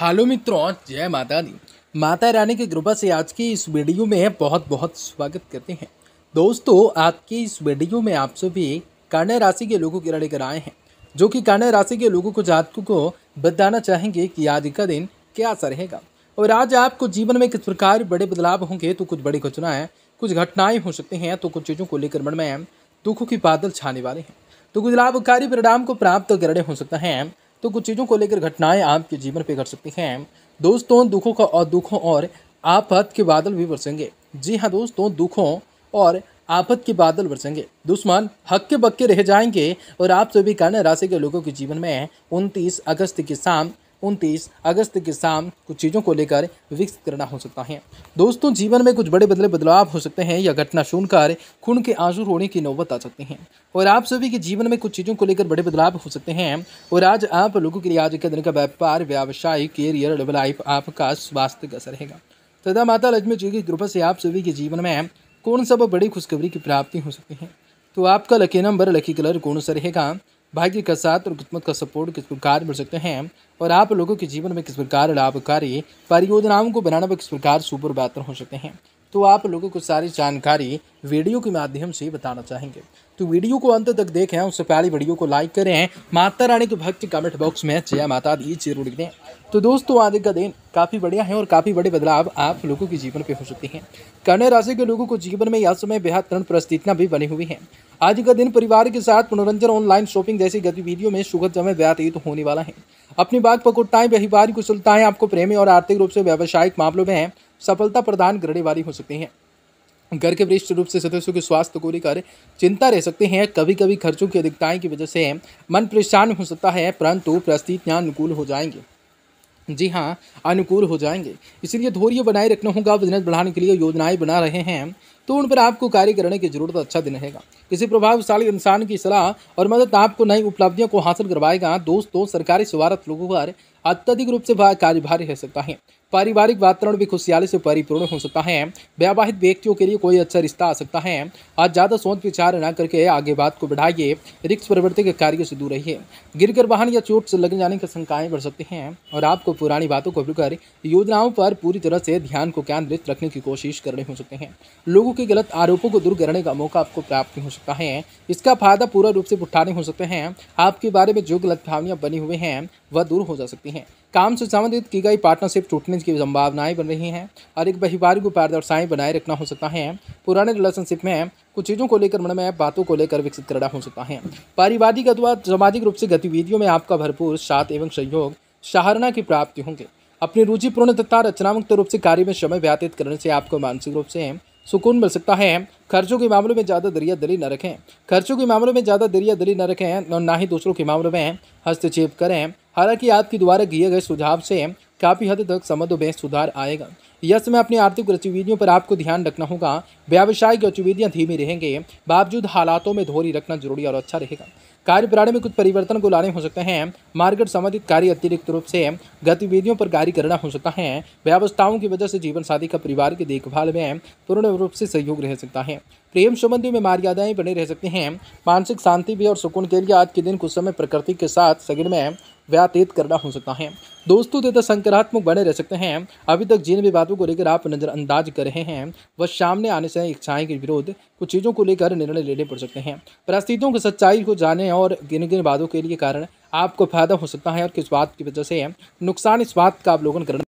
hello मित्रों जय माता दी माता रानी की कृपा से आज की इस वीडियो में बहुत बहुत स्वागत करते हैं दोस्तों आज की इस वीडियो में आप सभी कन्या राशि के लोगों के कर आए हैं जो कि कन्या राशि के लोगों को जातकों को बताना चाहेंगे कि आज का दिन क्या सा रहेगा और आज आपको जीवन में किस प्रकार बड़े बदलाव होंगे तो कुछ बड़ी घटनाएं कुछ घटनाएं हो सकती हैं तो कुछ चीज़ों को लेकर मन में दुखों की बादल छाने वाले हैं तो कुछ लाभकारी परिणाम को प्राप्त करने हो सकता है तो कुछ चीज़ों को लेकर घटनाएं आपके जीवन पर घट सकती हैं दोस्तों दुखों का और दुखों और आफत के बादल भी बरसेंगे जी हाँ दोस्तों दुखों और आफत के बादल बरसेंगे दुश्मन हक्के बक्के रह जाएंगे और आप सभी कर्ण राशि के लोगों के जीवन में उनतीस अगस्त की शाम उनतीस अगस्त के शाम कुछ चीज़ों को लेकर विकसित करना हो सकता है दोस्तों जीवन में कुछ बड़े बदले बदलाव हो सकते हैं या घटना सुनकर खून के आंसू रोने की नौबत आ सकती है और आप सभी के जीवन में कुछ चीज़ों को लेकर बड़े बदलाव हो सकते हैं और आज आप लोगों के लिए आज के दिन का व्यापार व्यवसाय करियर लव लाइफ आपका स्वास्थ्य का रहेगा तथा माता लक्ष्मी जी की कृपा से आप सभी के जीवन में कौन सब बड़ी खुशखबरी की प्राप्ति हो सकती है तो आपका लकी नंबर लकी कलर कौन सा रहेगा भाग्य का साथ और किस्मत का सपोर्ट किस प्रकार मिल सकते हैं और आप लोगों के जीवन में किस प्रकार लाभकारी परियोजनाओं को बनाने में किस प्रकार सुपर बेहतर हो सकते हैं तो आप लोगों को सारी जानकारी वीडियो के माध्यम से बताना चाहेंगे तो वीडियो को अंत तक देखें उससे पहले वीडियो को लाइक करें माता रानी के भक्त कमेंट बॉक्स में जय माता दी जरूर लिख दें तो दोस्तों आज का दिन काफ़ी बढ़िया है और काफ़ी बड़े बदलाव आप लोगों के जीवन पे हो सकते हैं कन्या राशि के लोगों को जीवन में यह समय बेहद तरण परिस्थितियाँ भी बनी हुई हैं आज का दिन परिवार के साथ मनोरंजन ऑनलाइन शॉपिंग जैसी गतिविधियों में सुखद समय व्यतीत होने वाला है अपनी बात पकुड़ताएँ व्यवहारिक कुशलताएँ आपको प्रेमी और आर्थिक रूप से व्यावसायिक मामलों में सफलता प्रदान करने वाली हो सकती हैं घर के वरिष्ठ रूप से सदस्यों के स्वास्थ्य को लेकर चिंता रह सकते हैं कभी कभी खर्चों की अधिकताएं की वजह से मन परेशान हो सकता है परंतु परिस्थितियाँ अनुकूल हो जाएंगी जी हाँ अनुकूल हो जाएंगे इसलिए धैर्य बनाए रखना होगा बिजनेस बढ़ाने के लिए योजनाएं बना रहे हैं तो उन पर आपको कार्य करने की जरूरत अच्छा दिन रहेगा किसी प्रभावशाली इंसान की सलाह और मदद आपको नई उपलब्धियों को हासिल करवाएगा दोस्तों सरकारी सवारत लोगों पर अत्यधिक रूप से कार्यभारी रह सकता है पारिवारिक वातावरण भी खुशहाली से परिपूर्ण हो सकता है वैवाहिक व्यक्तियों के लिए कोई अच्छा रिश्ता आ सकता है आज ज़्यादा सोच विचार न करके आगे बात को बढ़ाइए रिक्स प्रवृत्ति के कार्यों से दूर रहिए गिरकर वाहन या चोट से लगने जाने की शंकाएं बढ़ सकती हैं और आपको पुरानी बातों को भूलकर योजनाओं पर पूरी तरह से ध्यान को केंद्रित रखने की कोशिश करनी हो सकते हैं लोगों के गलत आरोपों को दूर करने का मौका आपको प्राप्त हो सकता है इसका फायदा पूरा रूप से उठाने हो सकते हैं आपके बारे में जो गलत भावनियाँ बनी हुई हैं वह दूर हो जा सकती हैं काम से संबंधित की गई पार्टनरशिप टूटने की संभावनाएं बन रही हैं और एक व्यवहारिक पारदर्शाएं बनाए रखना हो सकता है पुराने रिलेशनशिप में कुछ चीज़ों को लेकर मन में बातों को लेकर विकसित करना हो सकता है पारिवारिक अथवा सामाजिक रूप से गतिविधियों में आपका भरपूर साथ एवं सहयोग सहारना की प्राप्ति होंगे अपनी रुचिपूर्ण तथा रचनात्मक रूप से कार्य में समय व्यतीत करने से आपको मानसिक रूप से सुकून मिल सकता है खर्चों के मामले में ज़्यादा दरिया दली न रखें खर्चों के मामले में ज़्यादा दरिया दली न रखें और ना ही दूसरों के मामले में हस्तक्षेप करें हालांकि आपके द्वारा दिए गए सुझाव से काफ़ी हद तक समुद्र में सुधार आएगा यह में अपनी आर्थिक गतिविधियों पर आपको ध्यान रखना होगा व्यावसायिक गतिविधियां धीमी रहेंगे बावजूद हालातों में धोरी रखना जरूरी और अच्छा रहेगा कार्य प्रणाली में कुछ परिवर्तन को लाने हो सकते हैं मार्केट संबंधित कार्य अतिरिक्त रूप से गतिविधियों पर कार्य करना हो सकता है व्यवस्थाओं की वजह से जीवन साथी का परिवार की देखभाल में पूर्ण रूप से सहयोग रह सकता है प्रेम संबंधी में मर्यादाएं बने रह सकती हैं मानसिक शांति भी और सुकून के लिए आज के दिन कुछ समय प्रकृति के साथ सगड़ में व्यतीत करना हो सकता है दोस्तों तथा संक्रात्मक बने रह सकते हैं अभी तक जिन भी बातों दावों को लेकर आप नज़रअंदाज कर रहे हैं वह सामने आने से इच्छाएं के विरोध कुछ चीज़ों को लेकर निर्णय लेने पड़ सकते हैं परिस्थितियों की सच्चाई को जाने और गिन गिन बातों के लिए कारण आपको फायदा हो सकता है और किस बात की वजह से नुकसान इस बात का अवलोकन करना